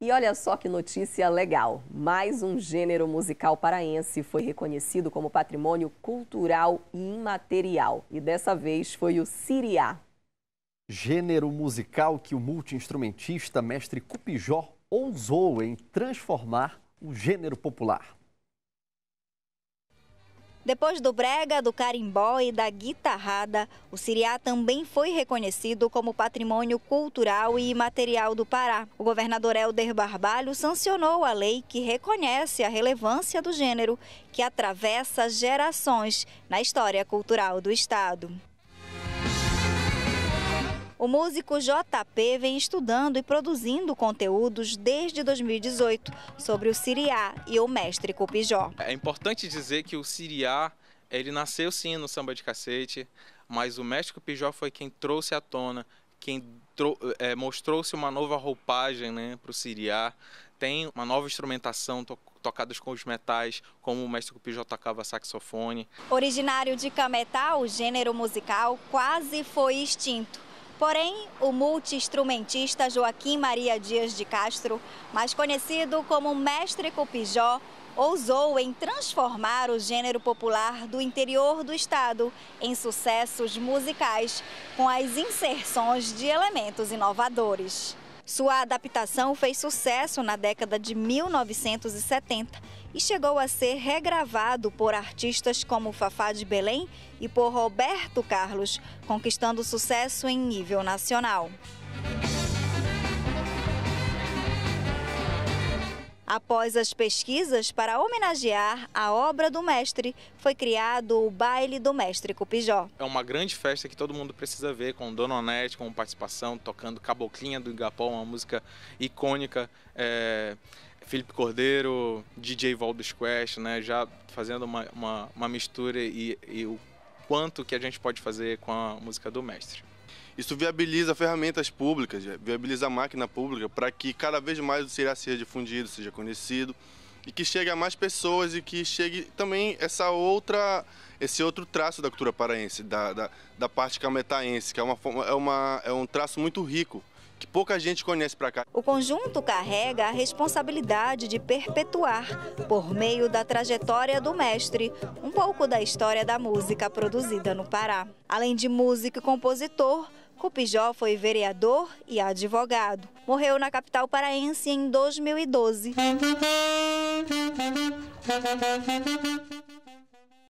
E olha só que notícia legal! Mais um gênero musical paraense foi reconhecido como patrimônio cultural e imaterial. E dessa vez foi o Siriá. Gênero musical que o multiinstrumentista mestre Cupijó ousou em transformar o gênero popular. Depois do brega, do carimbó e da guitarrada, o Siriá também foi reconhecido como patrimônio cultural e imaterial do Pará. O governador Helder Barbalho sancionou a lei que reconhece a relevância do gênero, que atravessa gerações na história cultural do Estado. O músico JP vem estudando e produzindo conteúdos desde 2018 sobre o siriá e o mestre Cupijó. É importante dizer que o siriá, ele nasceu sim no samba de cacete, mas o mestre Cupijó foi quem trouxe à tona, quem é, mostrou-se uma nova roupagem né, para o siriá. Tem uma nova instrumentação, to tocadas com os metais, como o mestre Cupijó tocava saxofone. Originário de Cametá, o gênero musical quase foi extinto. Porém, o multiinstrumentista Joaquim Maria Dias de Castro, mais conhecido como Mestre Cupijó, ousou em transformar o gênero popular do interior do estado em sucessos musicais com as inserções de elementos inovadores. Sua adaptação fez sucesso na década de 1970 e chegou a ser regravado por artistas como Fafá de Belém e por Roberto Carlos, conquistando sucesso em nível nacional. Após as pesquisas para homenagear a obra do mestre, foi criado o Baile do Mestre Cupijó. É uma grande festa que todo mundo precisa ver, com Dona Onete, com participação, tocando Caboclinha do Igapó, uma música icônica. É... Felipe Cordeiro, DJ Valdos Quest, né, já fazendo uma, uma, uma mistura e, e o quanto que a gente pode fazer com a música do mestre. Isso viabiliza ferramentas públicas, viabiliza a máquina pública para que cada vez mais o Ceará seja difundido, seja conhecido e que chegue a mais pessoas e que chegue também essa outra esse outro traço da cultura paraense, da, da, da parte cametaense, que é, uma, é, uma, é um traço muito rico que pouca gente conhece para cá. O conjunto carrega a responsabilidade de perpetuar, por meio da trajetória do mestre, um pouco da história da música produzida no Pará. Além de músico e compositor, Cupijó foi vereador e advogado. Morreu na capital paraense em 2012.